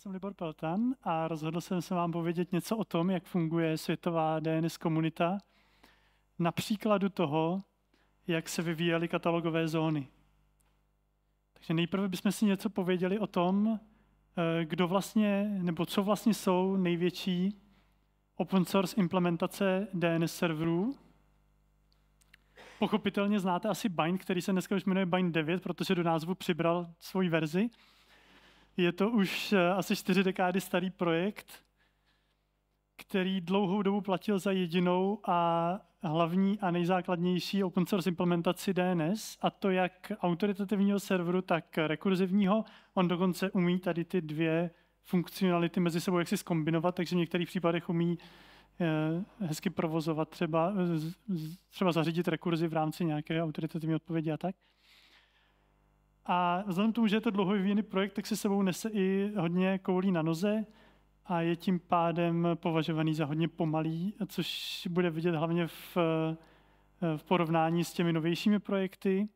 jsem Libor Peltan a rozhodl jsem se vám povědět něco o tom, jak funguje světová DNS komunita na příkladu toho, jak se vyvíjely katalogové zóny. Takže nejprve bychom si něco pověděli o tom, eh, kdo vlastně, nebo co vlastně jsou největší open source implementace DNS serverů. Pochopitelně znáte asi Bind, který se dneska už jmenuje Bind 9, protože do názvu přibral svoji verzi. Je to už eh, asi čtyři dekády starý projekt, který dlouhou dobu platil za jedinou a hlavní a nejzákladnější open source implementaci DNS, a to jak autoritativního serveru, tak rekurzivního. On dokonce umí tady ty dvě funkcionality mezi sebou jaksi zkombinovat, takže v některých případech umí eh, hezky provozovat, třeba, eh, třeba zařídit rekurzi v rámci nějaké autoritativní odpovědi a tak. A vzhledem k tomu, že je to dlouho vyvíjený projekt, tak se sebou nese i hodně koulí na noze a je tím pádem považovaný za hodně pomalý, což bude vidět hlavně v, v porovnání s těmi novějšími projekty,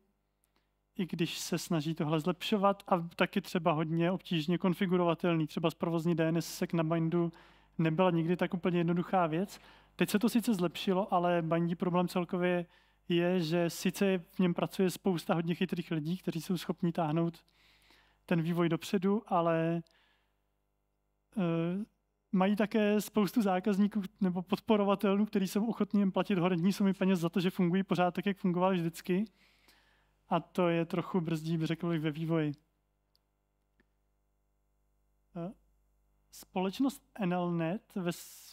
i když se snaží tohle zlepšovat a taky třeba hodně obtížně konfigurovatelný. Třeba z provozní DNS na bindu nebyla nikdy tak úplně jednoduchá věc. Teď se to sice zlepšilo, ale bindí problém celkově je, že sice v něm pracuje spousta hodně chytrých lidí, kteří jsou schopni táhnout ten vývoj dopředu, ale e, mají také spoustu zákazníků nebo podporovatelů, kteří jsou ochotní jim platit horentní sumy peněz za to, že fungují pořád tak, jak fungovali vždycky. A to je trochu brzdí, by řekl bych, ve vývoji. Eh, společnost NLNet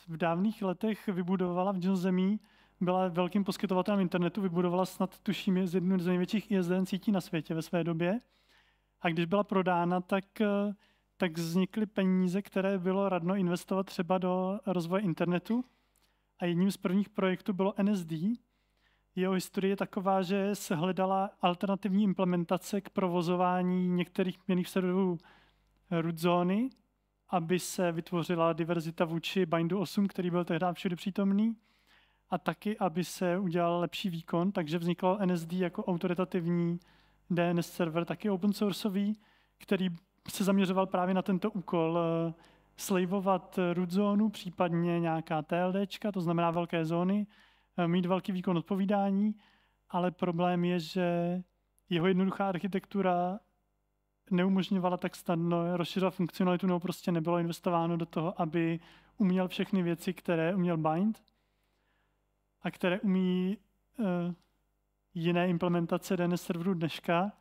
v dávných letech vybudovala v zemí byla velkým poskytovatelem internetu, vybudovala snad, tuším, z jednu z největších ISDN sítí na světě ve své době. A když byla prodána, tak, eh, tak vznikly peníze, které bylo radno investovat třeba do rozvoje internetu. A jedním z prvních projektů bylo NSD. Jeho historie je taková, že se hledala alternativní implementace k provozování některých měných serverů root zóny, aby se vytvořila diverzita vůči Bindu 8, který byl tehdy všude přítomný a taky, aby se udělal lepší výkon, takže vznikl NSD jako autoritativní DNS server, taky open sourceový, který se zaměřoval právě na tento úkol eh, slavovat root zónu, případně nějaká TLD, to znamená velké zóny, eh, mít velký výkon odpovídání, ale problém je, že jeho jednoduchá architektura neumožňovala tak snadno rozšiřovat funkcionalitu, nebo prostě nebylo investováno do toho, aby uměl všechny věci, které uměl Bind a které umí eh, jiné implementace DNS serveru dneška.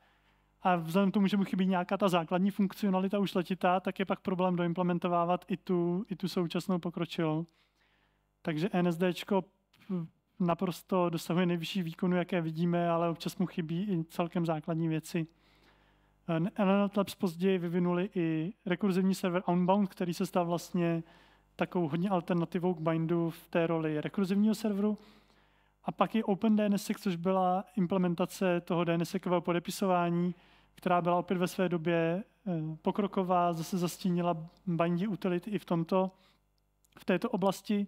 A vzhledem k tomu, že mu chybí nějaká ta základní funkcionalita už letitá, tak je pak problém doimplementovávat i tu, i tu současnou pokročilou. Takže NSD hm, naprosto dosahuje nejvyšší výkonu, jaké vidíme, ale občas mu chybí i celkem základní věci. Element eh, Labs později vyvinuli i rekurzivní server Unbound, který se stal vlastně takovou hodně alternativou k bindu v té roli rekurzivního serveru. A pak je OpenDNSSEC, což byla implementace toho DNSSECového podepisování, která byla opět ve své době eh, pokroková, zase zastínila bindí utility i v tomto, v této oblasti.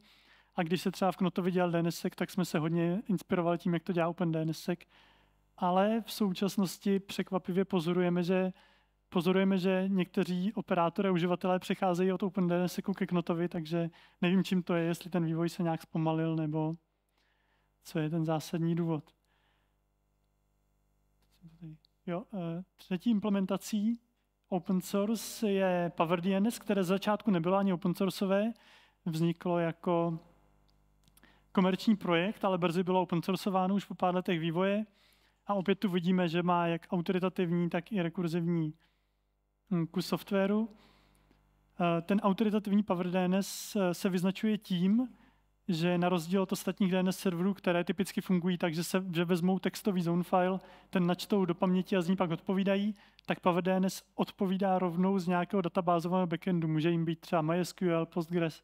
A když se třeba v Knotovi dělal DNSSEC, tak jsme se hodně inspirovali tím, jak to dělá OpenDNSSEC. Ale v současnosti překvapivě pozorujeme, že pozorujeme, že někteří operátory a uživatelé přecházejí od OpenDNSku jako ke Knotovi, takže nevím, čím to je, jestli ten vývoj se nějak zpomalil, nebo co je ten zásadní důvod. Jo, eh, třetí implementací open source je PowerDNS, které z začátku nebylo ani open sourceové, vzniklo jako komerční projekt, ale brzy bylo open sourceováno už po pár letech vývoje. A opět tu vidíme, že má jak autoritativní, tak i rekurzivní Hm, ku softwaru. Eh, ten autoritativní Power DNS eh, se vyznačuje tím, že na rozdíl od ostatních DNS serverů, které typicky fungují tak, že, se, že vezmou textový zone file, ten načtou do paměti a z ní pak odpovídají, tak Power DNS odpovídá rovnou z nějakého databázového backendu. Může jim být třeba MySQL, Postgres,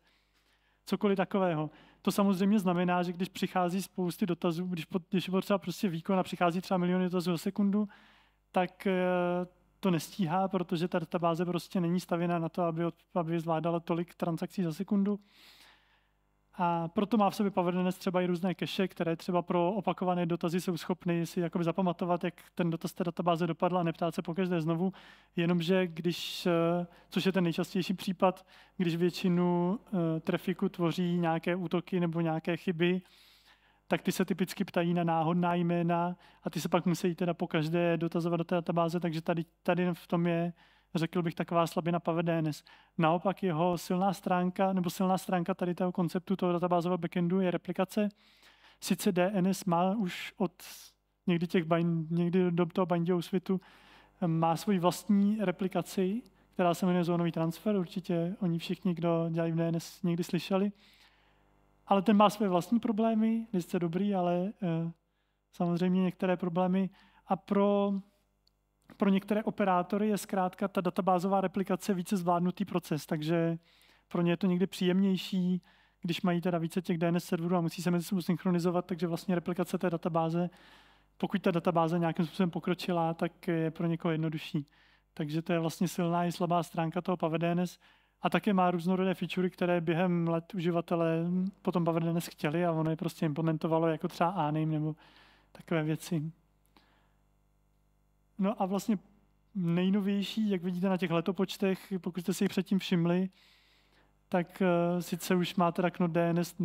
cokoliv takového. To samozřejmě znamená, že když přichází spousty dotazů, když, pod, když je potřeba prostě výkon a přichází třeba miliony dotazů za sekundu, tak eh, to nestíhá, protože ta databáze prostě není stavěna na to, aby, od, aby zvládala tolik transakcí za sekundu. A proto má v sobě PowerDNS třeba i různé cache, které třeba pro opakované dotazy jsou schopny si jakoby zapamatovat, jak ten dotaz té databáze dopadl a neptát se pokaždé znovu. Jenomže když, eh, což je ten nejčastější případ, když většinu eh, trafiku tvoří nějaké útoky nebo nějaké chyby, tak ty se typicky ptají na náhodná jména a ty se pak musí teda po každé dotazovat do té databáze, takže tady, tady v tom je, řekl bych, taková slabina DNS. Naopak jeho silná stránka, nebo silná stránka tady toho konceptu toho databázového backendu je replikace. Sice DNS má už od někdy, těch bind, někdy do toho bindího světu eh, má svoji vlastní replikaci, která se jmenuje zónový transfer, určitě oni všichni, kdo dělají v DNS, někdy slyšeli ale ten má své vlastní problémy, sice dobrý, ale eh, samozřejmě některé problémy. A pro, pro některé operátory je zkrátka ta databázová replikace více zvládnutý proces, takže pro ně je to někdy příjemnější, když mají teda více těch DNS serverů a musí se mezi sebou synchronizovat, takže vlastně replikace té databáze, pokud ta databáze nějakým způsobem pokročila, tak je pro někoho jednodušší. Takže to je vlastně silná i slabá stránka toho PavDNS a také má různorodé featurey, které během let uživatelé potom Bavardens chtěli a ono je prostě implementovalo jako třeba Anim nebo takové věci. No a vlastně nejnovější, jak vidíte na těch letopočtech, pokud jste si jich předtím všimli, tak eh, sice už má teda Knot DNS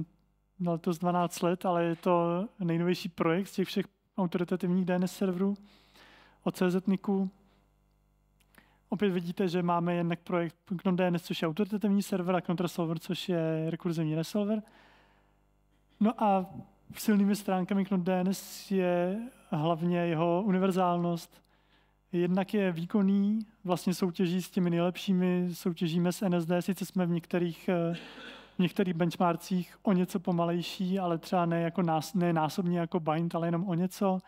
na letos 12 let, ale je to nejnovější projekt z těch všech autoritativních DNS serverů od CZNICu. Opět vidíte, že máme jednak projekt GNOME DNS, což je autoritativní server, a ContraSolver, což je rekurzivní resolver. No a silnými stránkami GNOME DNS je hlavně jeho univerzálnost. Jednak je výkonný, vlastně soutěží s těmi nejlepšími, soutěžíme s NSD, sice jsme v některých, eh, v některých benchmarkcích o něco pomalejší, ale třeba ne, jako nás, ne násobně jako Bind, ale jenom o něco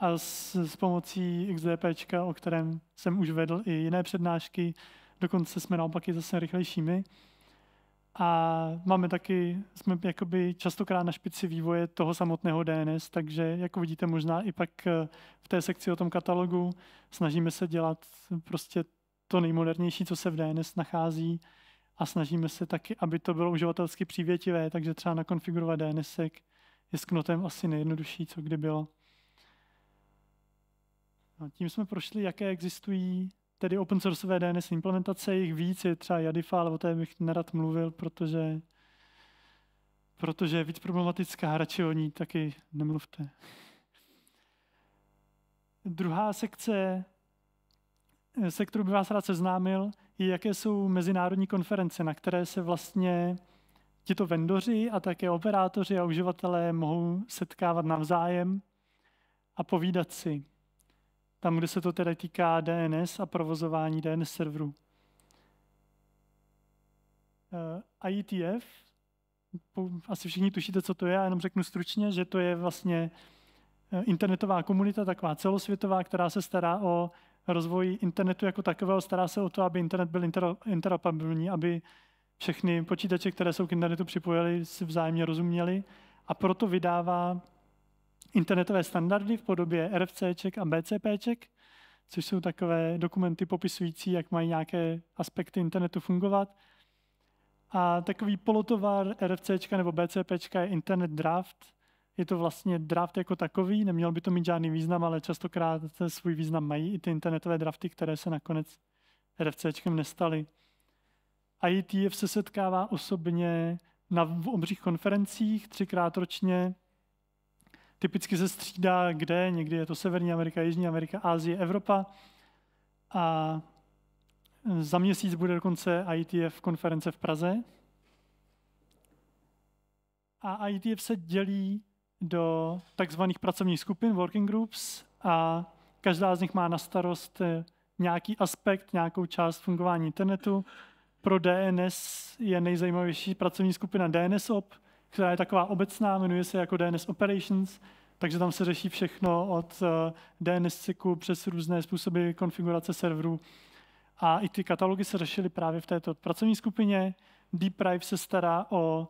a s, s pomocí XDP, o kterém jsem už vedl i jiné přednášky, dokonce jsme naopak i zase rychlejšími. A máme taky, jsme jakoby častokrát na špici vývoje toho samotného DNS, takže jako vidíte možná i pak eh, v té sekci o tom katalogu snažíme se dělat prostě to nejmodernější, co se v DNS nachází a snažíme se taky, aby to bylo uživatelsky přívětivé, takže třeba nakonfigurovat DNSek je s knotem asi nejjednodušší, co kdy bylo. Tím jsme prošli, jaké existují tedy open sourceové DNS implementace, jich víc je třeba Jadifa, ale o té bych nerad mluvil, protože, protože je víc problematická, radši o ní taky nemluvte. Druhá sekce, se kterou bych vás rád seznámil, je, jaké jsou mezinárodní konference, na které se vlastně tito vendoři a také operátoři a uživatelé mohou setkávat navzájem a povídat si. Tam, kde se to teda týká DNS a provozování DNS serverů. Eh, IETF, asi všichni tušíte, co to je, já jenom řeknu stručně, že to je vlastně eh, internetová komunita, taková celosvětová, která se stará o rozvoj internetu jako takového, stará se o to, aby internet byl interoperabilní, aby všechny počítače, které jsou k internetu připojili, si vzájemně rozuměli a proto vydává internetové standardy v podobě RFCček a BCPček, což jsou takové dokumenty popisující, jak mají nějaké aspekty internetu fungovat. A takový polotovar RFCčka nebo BCPčka je internet draft. Je to vlastně draft jako takový, neměl by to mít žádný význam, ale častokrát svůj význam mají i ty internetové drafty, které se nakonec RFCčkem nestaly. IETF se setkává osobně na obřích konferencích třikrát ročně, typicky se střídá kde, někdy je to Severní Amerika, Jižní Amerika, Ázie, Evropa. A eh, za měsíc bude dokonce ITF konference v Praze. A ITF se dělí do takzvaných pracovních skupin, working groups, a každá z nich má na starost eh, nějaký aspekt, nějakou část fungování internetu. Pro DNS je nejzajímavější pracovní skupina DNSOP, která je taková obecná, jmenuje se jako DNS Operations, takže tam se řeší všechno od eh, DNS cyklu přes různé způsoby konfigurace serverů. A i ty katalogy se řešily právě v této pracovní skupině. DeepRive se stará o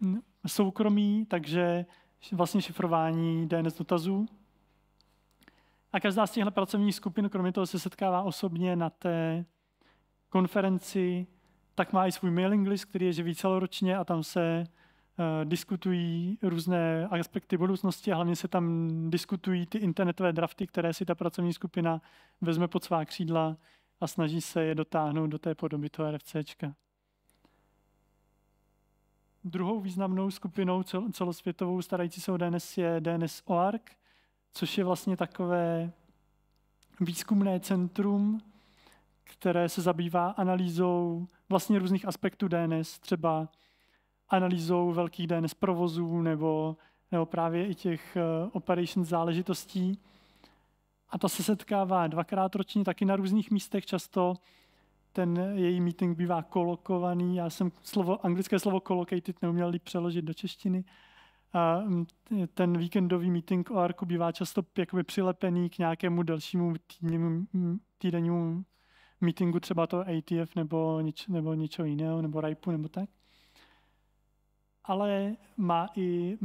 mm, soukromí, takže vlastně šifrování DNS dotazů. A každá z těchto pracovních skupin, kromě toho se setkává osobně na té konferenci, tak má i svůj mailing list, který je živý celoročně a tam se Eh, diskutují různé aspekty budoucnosti a hlavně se tam diskutují ty internetové drafty, které si ta pracovní skupina vezme pod svá křídla a snaží se je dotáhnout do té podoby toho RFCčka. Druhou významnou skupinou celosvětovou starající se o DNS je DNS OARC, což je vlastně takové výzkumné centrum, které se zabývá analýzou vlastně různých aspektů DNS, třeba analýzou velkých DNS provozů nebo, nebo právě i těch eh, operation záležitostí. A ta se setkává dvakrát ročně, taky na různých místech často. Ten její meeting bývá kolokovaný. Já jsem slovo, anglické slovo collocated neuměl přeložit do češtiny. A mm, ten víkendový meeting o ARKu bývá často jakoby přilepený k nějakému dalšímu týdnímu, mm, týdennímu meetingu třeba to ATF nebo, nič, nebo něčeho jiného, nebo RIPu nebo tak ale má i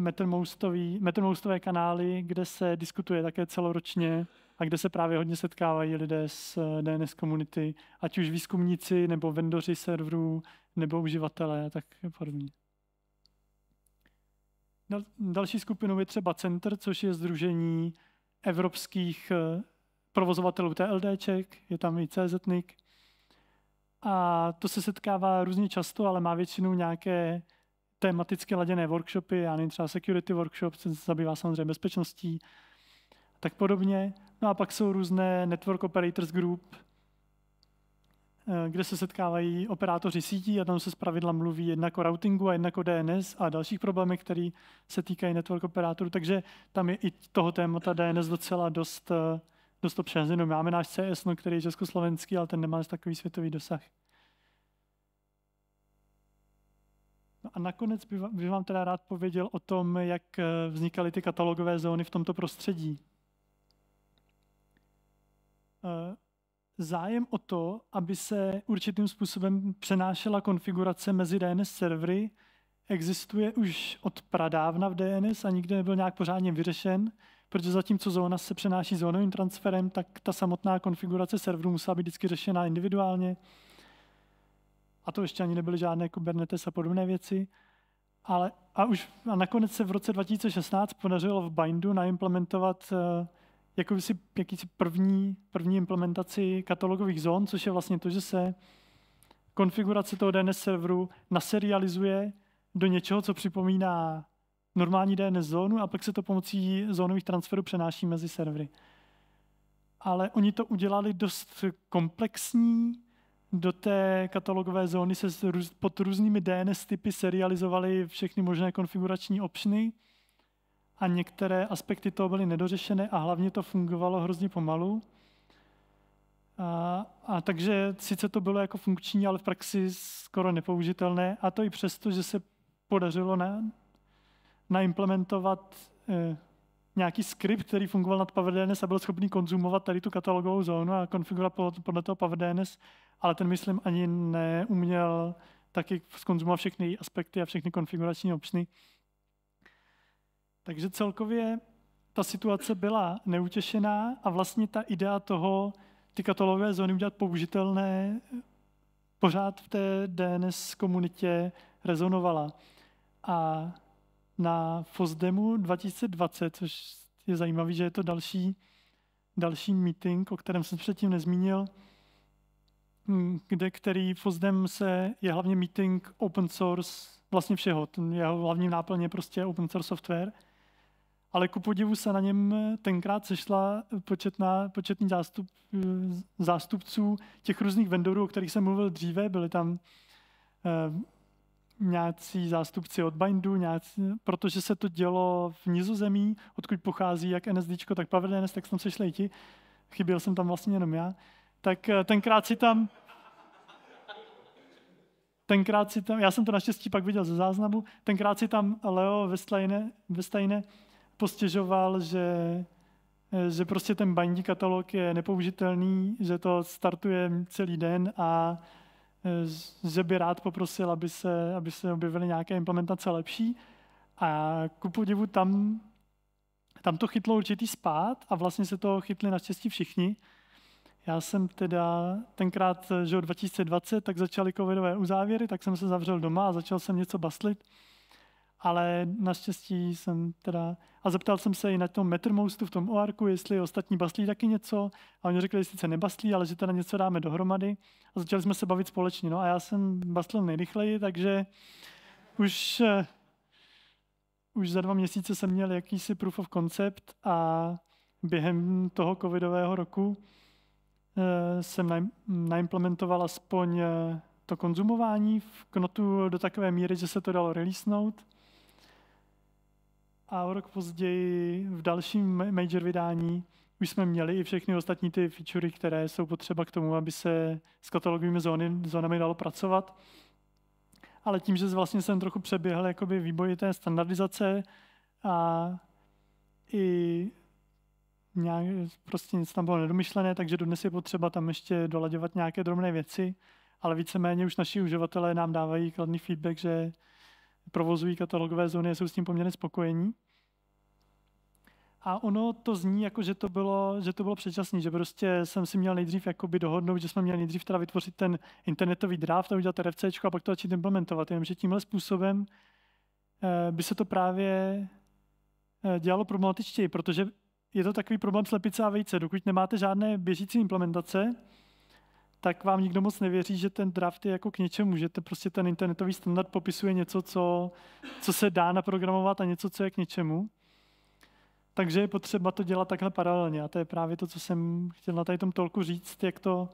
metromoustové kanály, kde se diskutuje také celoročně a kde se právě hodně setkávají lidé z eh, DNS komunity, ať už výzkumníci, nebo vendoři serverů, nebo uživatelé a tak podobně. Další skupinou je třeba Center, což je združení evropských eh, provozovatelů TLDček, je tam i CZNIC. A to se setkává různě často, ale má většinou nějaké tematicky laděné workshopy, já nevím, třeba security workshop, ten se zabývá samozřejmě bezpečností, tak podobně. No a pak jsou různé network operators group, eh, kde se setkávají operátoři sítí a tam se zpravidla mluví jednak o routingu a jednak o DNS a dalších problémech, které se týkají network operátorů, takže tam je i toho témata DNS docela dost, eh, dost obšazeno. Máme náš CS, no, který je československý, ale ten nemá takový světový dosah. No a nakonec bych vám, bych vám teda rád pověděl o tom, jak eh, vznikaly ty katalogové zóny v tomto prostředí. Eh, zájem o to, aby se určitým způsobem přenášela konfigurace mezi DNS servery, existuje už od pradávna v DNS a nikdy nebyl nějak pořádně vyřešen, protože zatímco zóna se přenáší zónovým transferem, tak ta samotná konfigurace serveru musela být vždycky řešena individuálně a to ještě ani nebyly žádné Kubernetes a podobné věci. Ale, a už a nakonec se v roce 2016 podařilo v Bindu naimplementovat eh, jakousi, jakýsi první, první implementaci katalogových zón, což je vlastně to, že se konfigurace toho DNS serveru naserializuje do něčeho, co připomíná normální DNS zónu a pak se to pomocí zónových transferů přenáší mezi servery. Ale oni to udělali dost komplexní, do té katalogové zóny se pod různými DNS typy serializovaly všechny možné konfigurační optiony a některé aspekty toho byly nedořešené a hlavně to fungovalo hrozně pomalu. A, a takže sice to bylo jako funkční, ale v praxi skoro nepoužitelné a to i přesto, že se podařilo na, naimplementovat eh, nějaký skript, který fungoval nad PowerDNS a byl schopný konzumovat tady tu katalogovou zónu a konfigurovat podle toho PowerDNS, ale ten, myslím, ani neuměl taky skonzumovat všechny aspekty a všechny konfigurační opčny. Takže celkově ta situace byla neutěšená a vlastně ta idea toho, ty katalogové zóny udělat použitelné, pořád v té DNS komunitě rezonovala. A na FOSDEMu 2020, což je zajímavé, že je to další, další meeting, o kterém jsem předtím nezmínil, hm, kde který FOSDEM se, je hlavně meeting open source vlastně všeho. Ten jeho hlavní náplně je prostě open source software. Ale ku podivu se na něm tenkrát sešla početná, početný zástup, hm, zástupců těch různých vendorů, o kterých jsem mluvil dříve. Byly tam hm, nějací zástupci od Bindu, nějací, protože se to dělo v Nizozemí, odkud pochází jak NSD, tak PowerDNS, tak tam se šli ti. Chyběl jsem tam vlastně jenom já. Tak eh, tenkrát si tam... Tenkrát si tam, já jsem to naštěstí pak viděl ze záznamu, tenkrát si tam Leo Vestajne, Vestajne postěžoval, že, eh, že prostě ten bandí katalog je nepoužitelný, že to startuje celý den a že eh, by rád poprosil, aby se, aby se objevily nějaké implementace lepší. A ku podivu tam, tam to chytlo určitý spát a vlastně se to chytli naštěstí všichni. Já jsem teda tenkrát, že 2020, tak začaly covidové uzávěry, tak jsem se zavřel doma a začal jsem něco baslit ale naštěstí jsem teda... A zeptal jsem se i na tom Metrmoustu v tom OARku, jestli ostatní baslí taky něco. A oni řekli, že sice nebaslí, ale že teda něco dáme dohromady. A začali jsme se bavit společně. No a já jsem baslil nejrychleji, takže už, eh, už za dva měsíce jsem měl jakýsi proof of concept a během toho covidového roku eh, jsem naimplementoval aspoň eh, to konzumování v Knotu do takové míry, že se to dalo releasenout a o rok později v dalším major vydání už jsme měli i všechny ostatní ty featurey, které jsou potřeba k tomu, aby se s katalogovými zóny, zónami dalo pracovat. Ale tím, že vlastně jsem trochu přeběhl jakoby výboj té standardizace a i nějak, prostě nic tam bylo nedomyšlené, takže dodnes je potřeba tam ještě dolaďovat nějaké drobné věci, ale víceméně už naši uživatelé nám dávají kladný feedback, že provozují katalogové zóny a jsou s tím poměrně spokojení. A ono to zní jako, že to bylo, že to bylo předčasný, že prostě jsem si měl nejdřív jakoby dohodnout, že jsme měli nejdřív teda vytvořit ten internetový draft a udělat RFC a pak to začít implementovat. že tímhle způsobem eh, by se to právě eh, dělalo problematičtěji, protože je to takový problém slepice a vejce. Dokud nemáte žádné běžící implementace, tak vám nikdo moc nevěří, že ten draft je jako k něčemu, že to prostě ten internetový standard popisuje něco, co, co se dá naprogramovat a něco, co je k něčemu. Takže je potřeba to dělat takhle paralelně a to je právě to, co jsem chtěl na tady tom tolku říct, jak to,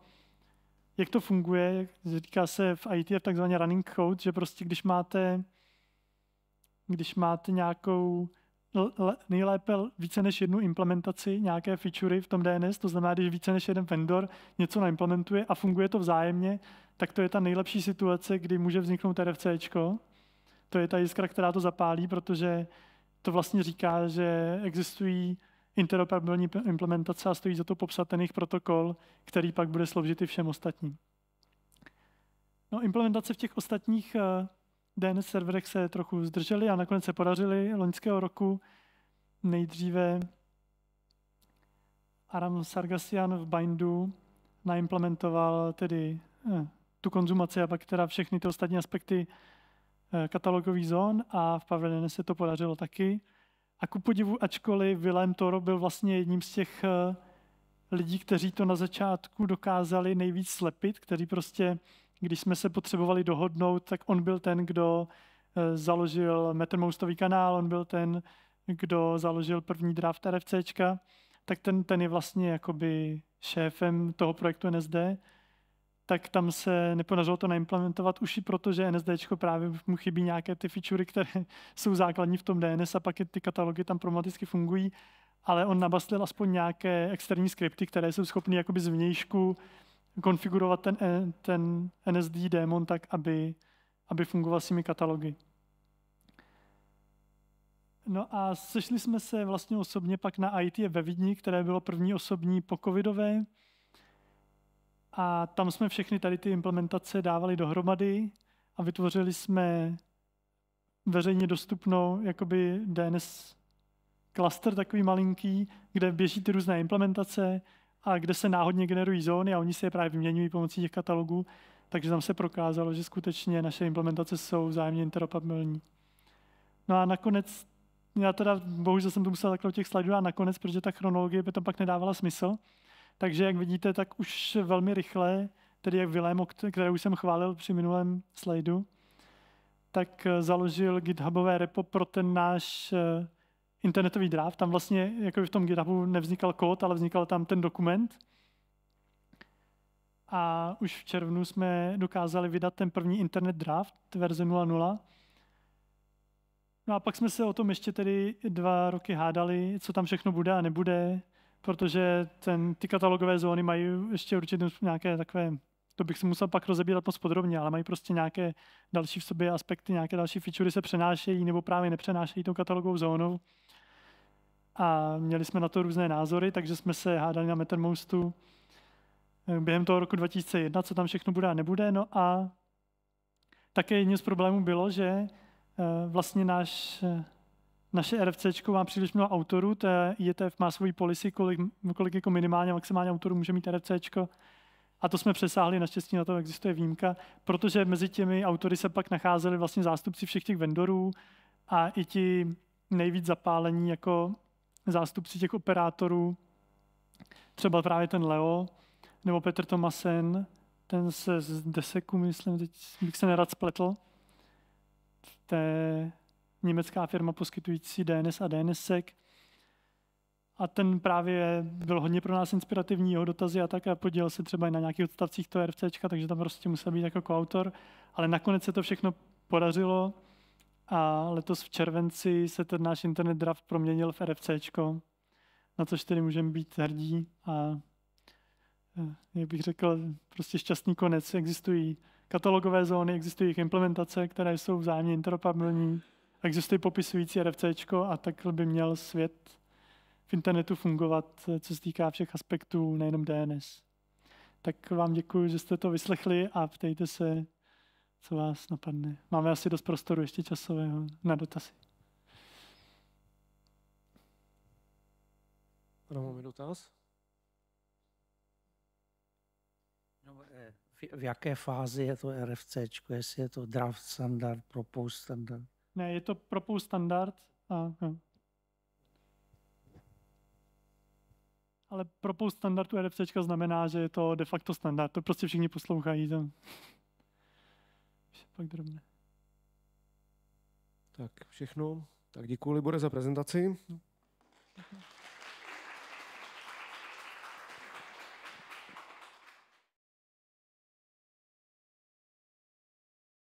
jak to funguje, jak říká se v IT v takzvaně running code, že prostě když máte, když máte nějakou nejlépe více než jednu implementaci, nějaké featurey v tom DNS, to znamená, když více než jeden vendor něco naimplementuje a funguje to vzájemně, tak to je ta nejlepší situace, kdy může vzniknout RFCčko. To je ta jiskra, která to zapálí, protože to vlastně říká, že existují interoperabilní implementace a stojí za to popsat ten jejich protokol, který pak bude sloužit i všem ostatním. No, implementace v těch ostatních eh, DNS serverech se trochu zdržely a nakonec se podařily loňského roku nejdříve Aram Sargasian v Bindu naimplementoval tedy eh, tu konzumaci a pak teda všechny ty ostatní aspekty Eh, katalogový zón a v Paviljoně se to podařilo taky. A ku podivu, ačkoliv Willem Toro byl vlastně jedním z těch eh, lidí, kteří to na začátku dokázali nejvíc slepit, kteří prostě, když jsme se potřebovali dohodnout, tak on byl ten, kdo eh, založil Metrmoustový kanál, on byl ten, kdo založil první draft RFCčka, tak ten, ten je vlastně jakoby šéfem toho projektu NSD tak tam se nepodařilo to naimplementovat už i proto, že NSD právě mu chybí nějaké ty featurey, které jsou základní v tom DNS a pak ty katalogy tam problematicky fungují, ale on nabastlil aspoň nějaké externí skripty, které jsou schopny jakoby zvnějšku konfigurovat ten, eh, ten NSD démon tak, aby, aby fungoval s těmi katalogy. No a sešli jsme se vlastně osobně pak na IT ve Vidni, které bylo první osobní po covidové. A tam jsme všechny tady ty implementace dávali dohromady a vytvořili jsme veřejně dostupnou jakoby DNS klaster takový malinký, kde běží ty různé implementace a kde se náhodně generují zóny a oni se je právě vyměňují pomocí těch katalogů, takže tam se prokázalo, že skutečně naše implementace jsou vzájemně interoperabilní. No a nakonec, já teda bohužel jsem to musel takhle těch slajdů a nakonec, protože ta chronologie by tam pak nedávala smysl, takže jak vidíte, tak už velmi rychle, tedy jak Vilém, které už jsem chválil při minulém slajdu, tak eh, založil GitHubové repo pro ten náš eh, internetový dráv. Tam vlastně, jako v tom GitHubu nevznikal kód, ale vznikal tam ten dokument. A už v červnu jsme dokázali vydat ten první internet draft, verze 0.0. No a pak jsme se o tom ještě tedy dva roky hádali, co tam všechno bude a nebude, protože ten, ty katalogové zóny mají ještě určitě nějaké takové, to bych si musel pak rozebírat moc podrobně, ale mají prostě nějaké další v sobě aspekty, nějaké další featurey se přenášejí nebo právě nepřenášejí tou katalogovou zónou. A měli jsme na to různé názory, takže jsme se hádali na Mattermostu eh, během toho roku 2001, co tam všechno bude a nebude. No a také jedním z problémů bylo, že eh, vlastně náš eh, naše RFC má příliš mnoho autorů, je IETF má svoji policy, kolik, kolik jako minimálně maximálně autorů může mít RFC. A to jsme přesáhli, naštěstí na to existuje výjimka, protože mezi těmi autory se pak nacházeli vlastně zástupci všech těch vendorů a i ti nejvíc zapálení jako zástupci těch operátorů, třeba právě ten Leo nebo Petr Tomasen, ten se z Deseku, myslím, teď bych se nerad spletl, v té německá firma poskytující DNS a DNSSEC. A ten právě byl hodně pro nás inspirativní, jeho dotazy a tak a podílel se třeba i na nějakých odstavcích toho RFCčka, takže tam prostě musel být jako koautor. Ale nakonec se to všechno podařilo a letos v červenci se ten náš internet draft proměnil v RFCčko, na což tedy můžeme být hrdí a eh, jak bych řekl, prostě šťastný konec. Existují katalogové zóny, existují jejich implementace, které jsou vzájemně interoperabilní existují popisující RFC a takhle by měl svět v internetu fungovat, co se týká všech aspektů, nejenom DNS. Tak vám děkuji, že jste to vyslechli a ptejte se, co vás napadne. Máme asi dost prostoru ještě časového na dotazy. Ano, máme dotaz? No, eh, v jaké fázi je to RFC? Jestli je to draft standard, proposed standard? Ne, je to propůl standard. A, no. Ale propůl standardu RFC znamená, že je to de facto standard. To prostě všichni poslouchají. To. Vše pak drobné. Tak všechno. Tak děkuji Libore za prezentaci. No.